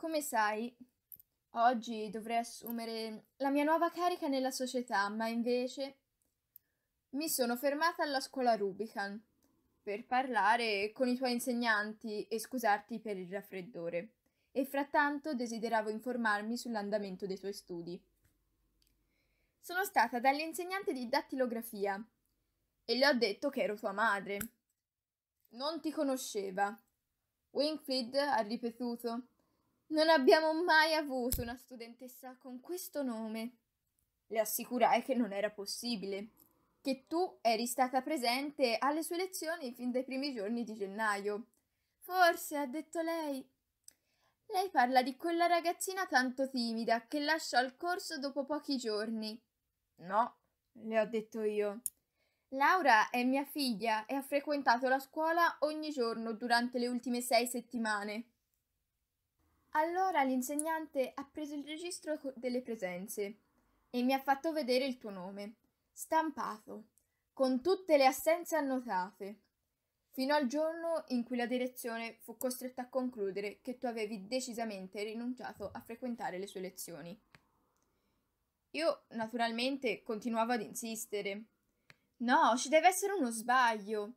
Come sai, oggi dovrei assumere la mia nuova carica nella società, ma invece mi sono fermata alla scuola Rubicon per parlare con i tuoi insegnanti e scusarti per il raffreddore e frattanto desideravo informarmi sull'andamento dei tuoi studi. Sono stata dall'insegnante di dattilografia e le ho detto che ero tua madre. Non ti conosceva. Winfield ha ripetuto: Non abbiamo mai avuto una studentessa con questo nome. Le assicurai che non era possibile che tu eri stata presente alle sue lezioni fin dai primi giorni di gennaio. Forse, ha detto lei. Lei parla di quella ragazzina tanto timida che lasciò il corso dopo pochi giorni. No, le ho detto io. Laura è mia figlia e ha frequentato la scuola ogni giorno durante le ultime sei settimane. Allora l'insegnante ha preso il registro delle presenze e mi ha fatto vedere il tuo nome stampato, con tutte le assenze annotate, fino al giorno in cui la direzione fu costretta a concludere che tu avevi decisamente rinunciato a frequentare le sue lezioni. Io, naturalmente, continuavo ad insistere. No, ci deve essere uno sbaglio.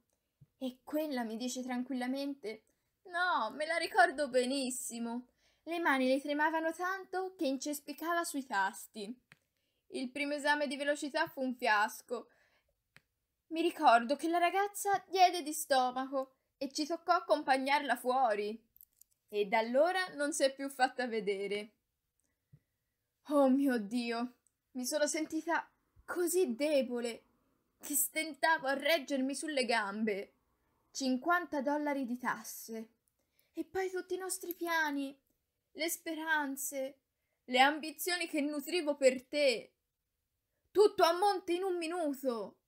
E quella mi dice tranquillamente: No, me la ricordo benissimo. Le mani le tremavano tanto che incespicava sui tasti. Il primo esame di velocità fu un fiasco. Mi ricordo che la ragazza diede di stomaco e ci toccò accompagnarla fuori. E da allora non si è più fatta vedere. Oh mio Dio, mi sono sentita così debole che stentavo a reggermi sulle gambe. 50 dollari di tasse. E poi tutti i nostri piani, le speranze, le ambizioni che nutrivo per te. Tutto a monte in un minuto!